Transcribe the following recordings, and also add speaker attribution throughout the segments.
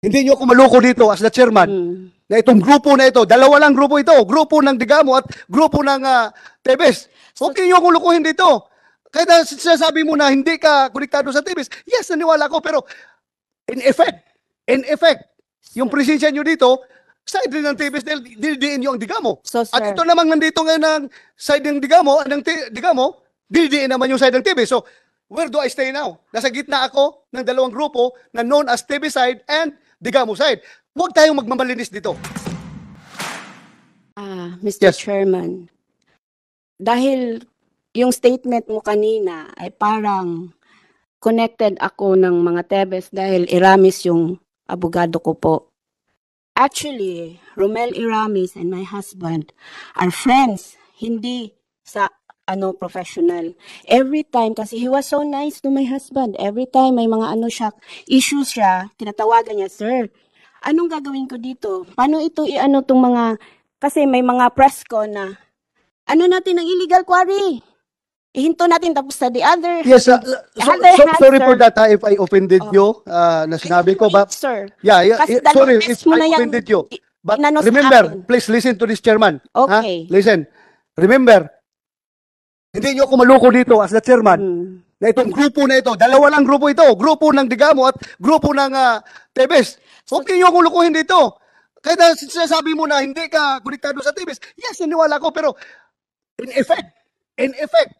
Speaker 1: Hindi niyo ako maluko dito as the chairman mm. na itong grupo na ito, dalawa lang grupo ito, grupo ng Digamo at grupo ng uh, Tebes. Okay niyo akong lukuhin dito. Kaya sinasabi mo na hindi ka konektado sa Tebes. Yes, naniwala ko pero in effect, in effect, yung presensya niyo dito, side rin ng Tevez dahil dinidiin ang Digamo. So, At ito namang nandito ngayon ng side ng Digamo, ah, ng Digamo, dinidiin naman yung side ng Tevez. So, where do I stay now? Nasa gitna ako ng dalawang grupo na known as Tevez and Digamo side. Huwag tayong magmamalinis dito.
Speaker 2: Ah, Mr. Yes. Chairman, dahil yung statement mo kanina ay parang connected ako ng mga Tebes dahil Iramis yung abogado ko po. Actually, Romel Iramis and my husband are friends, hindi sa ano professional. Every time kasi he was so nice to my husband. Every time may mga ano siya issues siya, tinatawagan niya, "Sir, anong gagawin ko dito? Paano ito iano tong mga kasi may mga press ko na ano natin ang illegal quarry? Ihinto natin tapos sa the other. Yes, uh, so, other so, sorry sir. for
Speaker 1: that ha, if I offended oh. you uh, na sinabi ko. But, sir.
Speaker 2: Yeah, yeah Kasi sorry if I offended yung, you. But
Speaker 1: remember, please listen to this chairman. Okay. Ha? Listen. Remember, hindi niyo ako maluko dito as the chairman. Mm. Na itong grupo na ito, dalawa lang grupo ito, grupo ng Digamo at grupo ng uh, Tebes. Huwag so, nyo akong lukuhin dito. Kahit sinasabi mo na hindi ka konektado sa Tebes, yes, naniwala ko, pero in effect, in effect,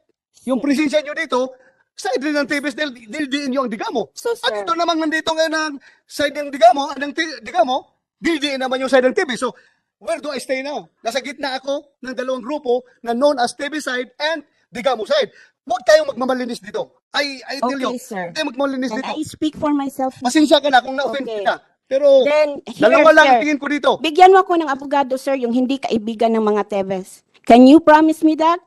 Speaker 1: yung presensya nyo dito, side rin ng Tebes dahil dildiin nyo ang Digamo. So, At ito namang nandito ngayon ang side ng Digamo, ang Digamo, dildiin naman yung side ng Tebes. So, where do I stay now? Nasa gitna ako ng dalawang grupo na known as Tebeside and diga ka musaid. Huwag tayong magmamalinis dito.
Speaker 2: I, I tell you, Okay, sir. huwag tayong magmalinis And dito. I speak for myself. Pasensya ka na kung na-offend Okay. kita. Pero Then, here, dalawa lang sir. tingin ko dito. Bigyan mo ako ng abogado, sir, yung hindi kaibigan ng mga Teves. Can you promise me that?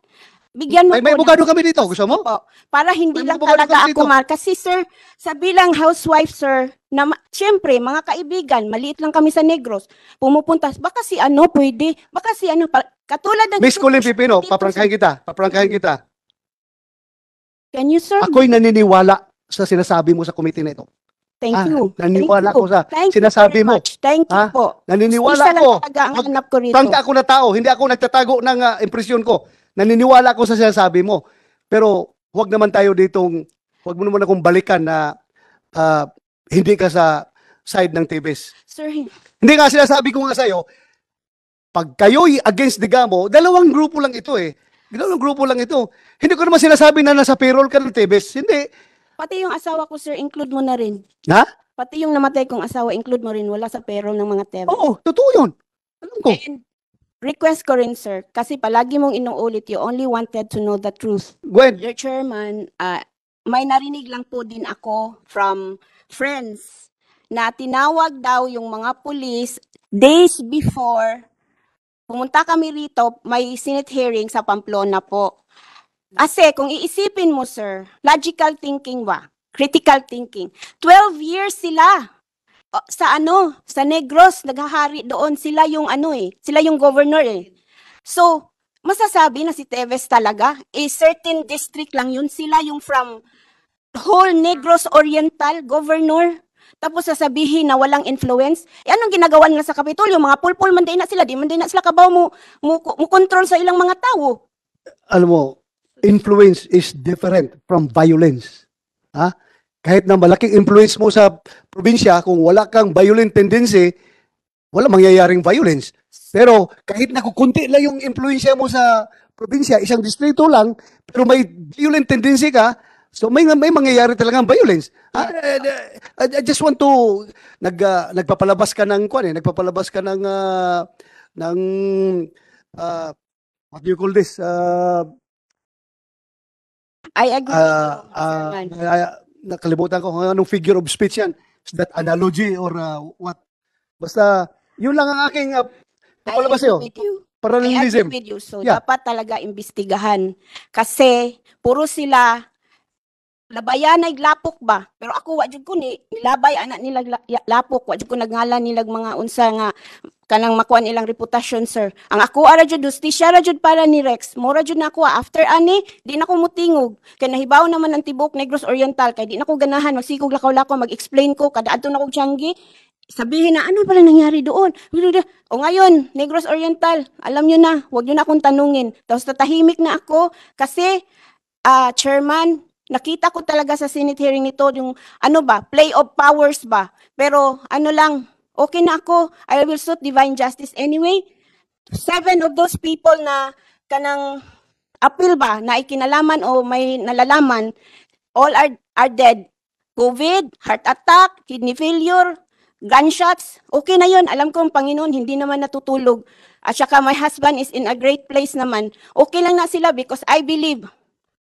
Speaker 2: Bigyan mo May, may bugado kami dito. Gusto mo? Opo. Para hindi May lang bugado talaga ako ma... Kasi sir, sa bilang housewife sir, na ma- syempre, mga kaibigan, maliit lang kami sa Negros, pumupunta, baka si ano pwede, baka si ano, pa- katulad ng...
Speaker 1: Miss Colin Pipino, paprangkahin kita. Paprangkahin kita. Can you sir? Ako'y naniniwala sa sinasabi mo sa committee na ito.
Speaker 2: Thank Ah, you. naniniwala Thank you.
Speaker 1: ko sa Thank sinasabi mo. Thank you Ha? Ah, po. Naniniwala Isa lang
Speaker 2: talaga ang Mag- hanap ko rito. Prangka ako
Speaker 1: na tao. Hindi ako nagtatago ng ah, impresyon ko naniniwala ako sa sinasabi mo. Pero huwag naman tayo ditong, huwag mo naman akong balikan na uh, hindi ka sa side ng TBS.
Speaker 2: Sir, hindi
Speaker 1: nga sinasabi ko nga sa'yo, pag kayo'y against Digamo, dalawang grupo lang ito eh. Dalawang grupo lang ito. Hindi ko naman sinasabi na nasa payroll ka ng TBS.
Speaker 2: Hindi. Pati yung asawa ko, sir, include mo na rin. Ha? Pati yung namatay kong asawa, include mo rin. Wala sa payroll ng mga TBS. Oo, totoo yun. Alam ko. And, Request ko rin, sir, kasi palagi mong inuulit, you only wanted to know the truth. Gwen, Your Chairman, ah, may narinig lang po din ako from friends na tinawag daw yung mga pulis days before pumunta kami rito, may Senate hearing sa Pamplona po. Kasi kung iisipin mo, sir, logical thinking ba? Critical thinking. 12 years sila sa ano, sa Negros, naghahari doon sila yung ano eh, sila yung governor eh. So, masasabi na si Teves talaga, a eh, certain district lang yun, sila yung from whole Negros Oriental governor. Tapos sasabihin na walang influence. Eh anong ginagawa nila sa Kapitolyo? Mga pulpul man din na sila, di man din na sila kabaw mo, mo, mo control sa ilang mga tao.
Speaker 1: Alam mo, influence is different from violence. Ha? Huh? kahit na malaking influence mo sa probinsya, kung wala kang violent tendency, wala mangyayaring violence. Pero kahit na kukunti lang yung influence mo sa probinsya, isang distrito lang, pero may violent tendency ka, so may may mangyayari talaga ang violence. I, ah, I, eh, eh, I just want to nag uh, nagpapalabas ka ng kwan eh, nagpapalabas ka ng uh, ng uh, what do you call this? Uh, I agree. Uh, uh, nakalimutan ko kung anong figure of speech yan. Is that analogy or uh,
Speaker 2: what? Basta, yun lang ang aking uh, kapalabas sa'yo. Parallelism. I agree with you. So, yeah. dapat talaga imbestigahan. Kasi, puro sila labayan ay lapok ba pero ako wa jud ko ni labay anak nila lapok wa jud ko nagngalan nilag mga unsa nga kanang makuan ilang reputasyon sir ang ako ara jud justisya ra jud para ni Rex mura jud na ako ah. after ani di na ko mutingog kay nahibaw naman ang tibok Negros Oriental kay di na ko ganahan magsigog lakaw-lakaw mag-explain ko kada adto na ko tianggi sabihin na ano pala nangyari doon. O ngayon, Negros Oriental, alam nyo na, huwag nyo na akong tanungin. Tapos tatahimik na ako kasi uh, chairman, Nakita ko talaga sa Senate hearing nito yung ano ba, play of powers ba. Pero ano lang, okay na ako. I will suit divine justice anyway. Seven of those people na kanang appeal ba na ikinalaman o may nalalaman, all are, are dead. COVID, heart attack, kidney failure, gunshots, okay na yon. Alam ko ang Panginoon, hindi naman natutulog. At saka my husband is in a great place naman. Okay lang na sila because I believe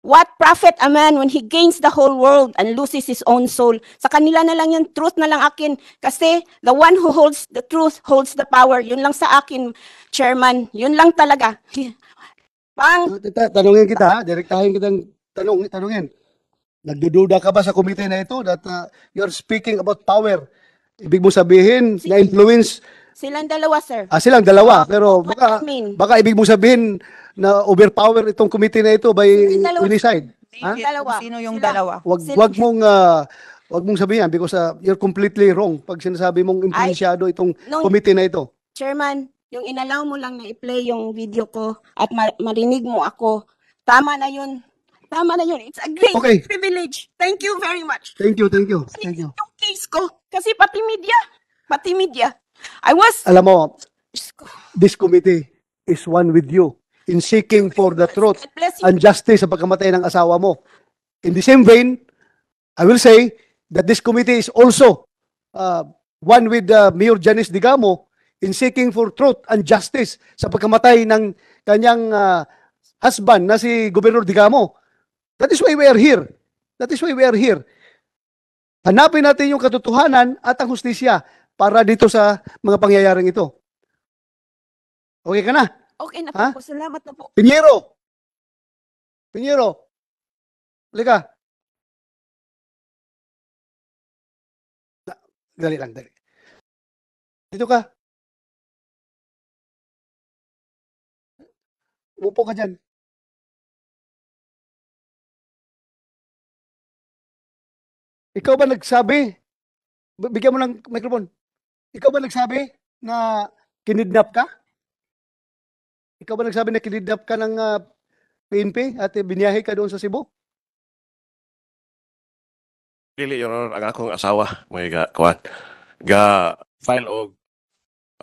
Speaker 2: What profit a man when he gains the whole world and loses his own soul? Sa kanila na lang yung truth na lang akin. Kasi the one who holds the truth holds the power. Yun lang sa akin, Chairman. Yun lang talaga. Pang...
Speaker 1: Tanungin kita ha. Direktahin kita tanong, tanungin. Nagdududa ka ba sa komite na ito that uh, you're speaking about power? Ibig mo sabihin, si na-influence...
Speaker 2: Silang dalawa, sir. Ah,
Speaker 1: silang dalawa. Pero baka, baka ibig mo sabihin, na overpower itong committee na ito by dalawa. unicide?
Speaker 2: Ha? Dalawa. Sino yung Sila. dalawa? Wag, Sila. wag mong
Speaker 1: ah, wag mong sabihin because ah, you're completely wrong pag sinasabi mong impluensyado itong Nung- committee na ito.
Speaker 2: Chairman, yung inalaw mo lang na i-play yung video ko at ma- marinig mo ako, tama na yun. Tama na yun. It's a great Okay. privilege. Thank you very much. Thank you, thank you. Thank you. Yung case ko, kasi pati media, pati media. I was,
Speaker 1: Alam mo, this committee is one with you in seeking for the truth and justice sa pagkamatay ng asawa mo. In the same vein, I will say that this committee is also uh, one with uh, Mayor Janice Digamo in seeking for truth and justice sa pagkamatay ng kanyang uh, husband na si Governor Digamo. That is why we are here. That is why we are here. Hanapin natin yung katotohanan at ang hustisya para dito sa mga pangyayaring ito. Okay ka na?
Speaker 2: Okay na po, Ha? Salamat na
Speaker 1: po. Pinero! Pinero! Halika. Dali lang, dali. Dito ka. Upo ka dyan. Ikaw ba nagsabi? Bigyan mo ng microphone. Ikaw ba nagsabi na kinidnap ka? Ikaw ba nagsabi na kinidnap ka ng ah, PNP at biniyahe ka doon sa Cebu?
Speaker 3: Dili Your Honor, ang akong asawa may ga kwan ga file og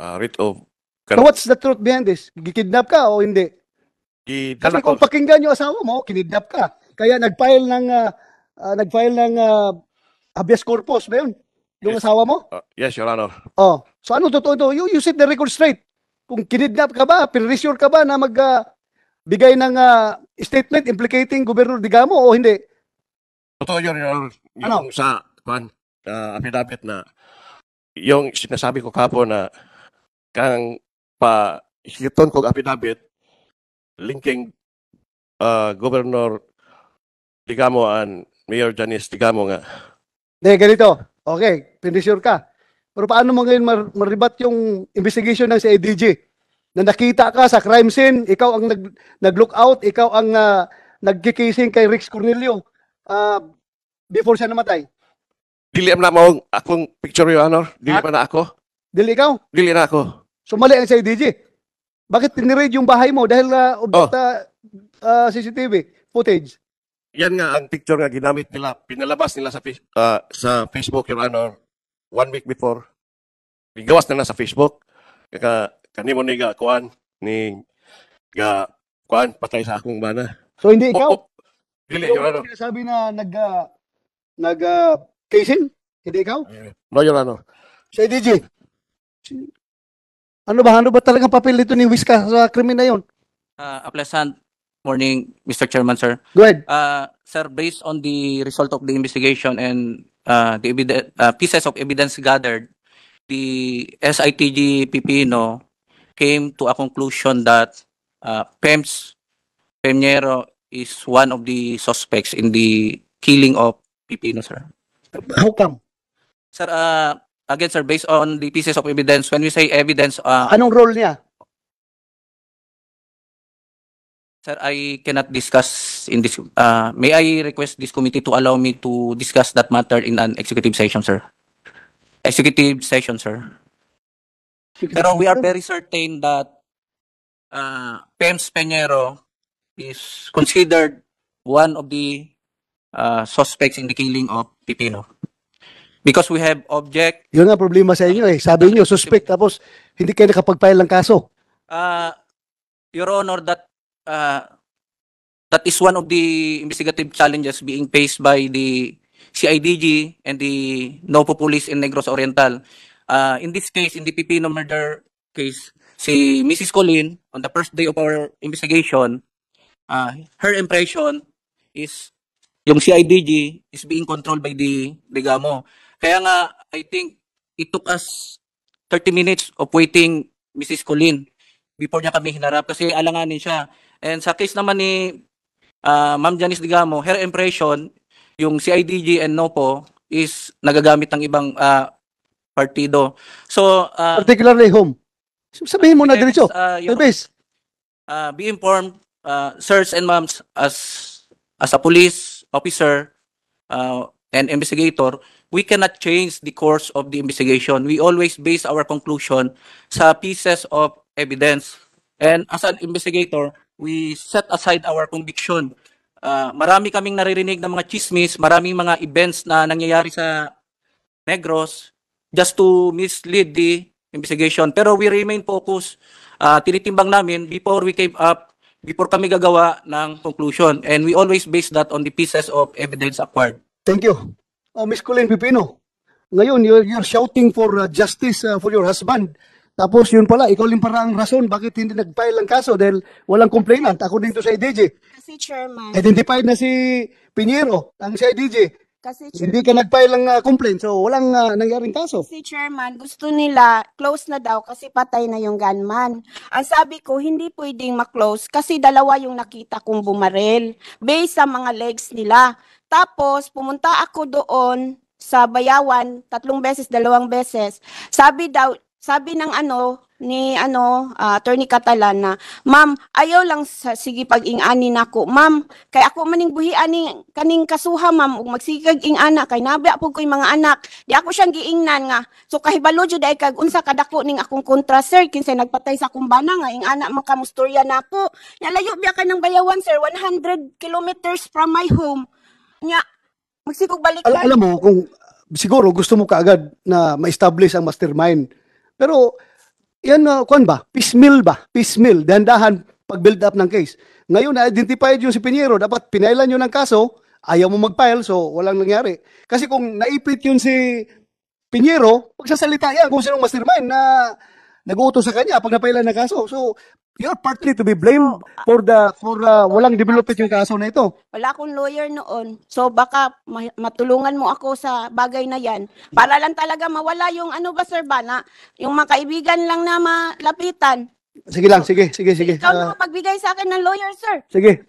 Speaker 3: uh, ah, writ of So what's
Speaker 1: the truth behind this? Gikidnap ka o hindi?
Speaker 3: Kasi gidala kung
Speaker 1: pakinggan yung asawa mo, kinidnap ka. Kaya nag-file ng ah, ah, nag-file ng ah, habeas corpus ba yun? Yung Yes. asawa mo?
Speaker 3: Ah, yes Your Honor.
Speaker 1: Oh. So ano totoo ito? You, you set the record straight kung kinidnap ka ba, pinresure ka ba na magbigay ah, uh, ng uh, statement implicating Governor Digamo o hindi?
Speaker 3: Totoo yun, yun. Ano? Yung sa, kwan, uh, affidavit na, yung sinasabi ko kapo na, kang pa hiton kong affidavit, linking uh, ah, Governor Digamo and Mayor Janice Digamo nga.
Speaker 1: Hindi, ganito. Okay, pinresure ka. Pero paano mo ngayon mar- maribat yung investigation ng si Si na nakita ka sa crime scene, ikaw ang nag, nag out, ikaw ang uh, nag-casing kay Rex Cornelio uh, before siya namatay?
Speaker 3: Dili na mo akong picture, Your Honor. Dili pa na ako.
Speaker 1: Dili ikaw? Dili na ako. So ang sa'yo, DJ. Bakit tinirade yung bahay mo dahil uh, object oh. uh, CCTV footage?
Speaker 3: Yan nga ang picture nga ginamit nila. Pinalabas nila sa, uh, sa Facebook, Your Honor, one week before. Gawas na na sa Facebook. Kaka kanimo ni ga kuan ni ga kuan patay sa akong bana. So hindi oh, ikaw? Oh, Dili, Your
Speaker 1: Honor. Sabi na nag ah, nag uh, ah, casing? Hindi ikaw? No, yo Honor. Si DJ. ano ba? Ano ba talagang papel nito ni Wiska sa krimen na yon?
Speaker 3: Uh, ah, a pleasant morning, Mr. Chairman, sir. Go ahead. Uh, sir, based on the result of the investigation and uh, the uh, pieces of evidence gathered, the SITG Pipino came to a conclusion that uh, Pems Pemnero is one of the suspects in the killing of Pipino, sir. How come? Sir, uh, again, sir, based on the pieces of evidence, when we say evidence, uh, Anong role niya? sir, I cannot discuss in this. Uh, may I request this committee to allow me to discuss that matter in an executive session, sir? Executive session, sir. Pero we are very certain that uh, Pems Peñero is considered one of the uh, suspects in the killing of Pipino. Because we have object...
Speaker 1: Yun nga problema sa inyo eh. Sabi niyo suspect tapos hindi kayo nakapag-file ng kaso.
Speaker 3: Uh, Your Honor, that uh, that is one of the investigative challenges being faced by the CIDG and the NOPO Police in Negros Oriental. Uh, in this case, in the Pipino murder case, si Mrs. Colleen, on the first day of our investigation, uh, her impression is yung CIDG is being controlled by the Legamo. Kaya nga, I think it took us 30 minutes of waiting Mrs. Colleen before niya kami hinarap kasi alanganin siya. And sa case naman ni uh, Ma'am Janice Digamo, her impression, yung CIDG and NOPO is nagagamit ng ibang uh, partido. So, uh, particularly
Speaker 1: home. Sabihin mo na diretso. Uh, you uh,
Speaker 3: be informed, uh, sirs and ma'ams, as as a police officer uh, and investigator, we cannot change the course of the investigation. We always base our conclusion sa pieces of evidence. And as an investigator, we set aside our conviction. Uh, marami kaming naririnig ng mga chismis, maraming mga events na nangyayari sa Negros just to mislead the investigation. Pero we remain focused. Uh, tinitimbang namin before we came up, before kami gagawa ng conclusion. And we always base that on the pieces of evidence acquired.
Speaker 1: Thank you. Uh, Miss Colleen Pipino, ngayon you're, you're shouting for uh, justice uh, for your husband. Tapos yun pala, ikaw rin parang rason bakit hindi nag-file ng kaso dahil walang complainant. Ako dito sa IDJ.
Speaker 2: Kasi chairman. Identified
Speaker 1: na si Piñero ang si IDJ.
Speaker 2: Kasi chair- Hindi ka nag ng
Speaker 1: ah, complaint, so walang ah, nangyaring kaso.
Speaker 2: si chairman, gusto nila close na daw kasi patay na yung gunman. Ang sabi ko, hindi pwedeng ma-close kasi dalawa yung nakita kong bumarel based sa mga legs nila. Tapos pumunta ako doon sa Bayawan, tatlong beses, dalawang beses. Sabi daw, sabi ng ano, ni ano uh, attorney Catalan na ma'am ayaw lang sa sige pag ingani nako ma'am kay ako maning buhi ani kaning kasuha ma'am ug magsigag ing anak kay nabi apog koy mga anak di ako siyang giingnan nga so kahibalo jud ay kag unsa kadako ning akong kontra sir kinsay nagpatay sa akong bana nga ing anak makamustorya kamusturya nako nalayo biya ka ng bayawan sir 100 kilometers from my home nya
Speaker 1: magsikog balik Al- alam mo kung siguro gusto mo kaagad na ma-establish ang mastermind pero yan, uh, kwan ba? Piecemeal ba? Piecemeal. Dahan-dahan pag-build up ng case. Ngayon, na-identified yung si Pinero. Dapat pinailan yun ng kaso. Ayaw mo mag-file, so walang nangyari. Kasi kung naipit yun si Pinero, pagsasalita yan kung sinong mastermind na nag-uutos sa kanya pag napailan ng kaso. So, you're partly to be blamed ah, for the for uh, walang development yung kaso na ito.
Speaker 2: Wala akong lawyer noon. So baka matulungan mo ako sa bagay na 'yan para lang talaga mawala yung ano ba sir Bana? yung mga kaibigan lang na malapitan.
Speaker 1: Sige lang, sige, sige, sige. Ikaw uh, na
Speaker 2: magbigay sa akin ng lawyer, sir.
Speaker 1: Sige,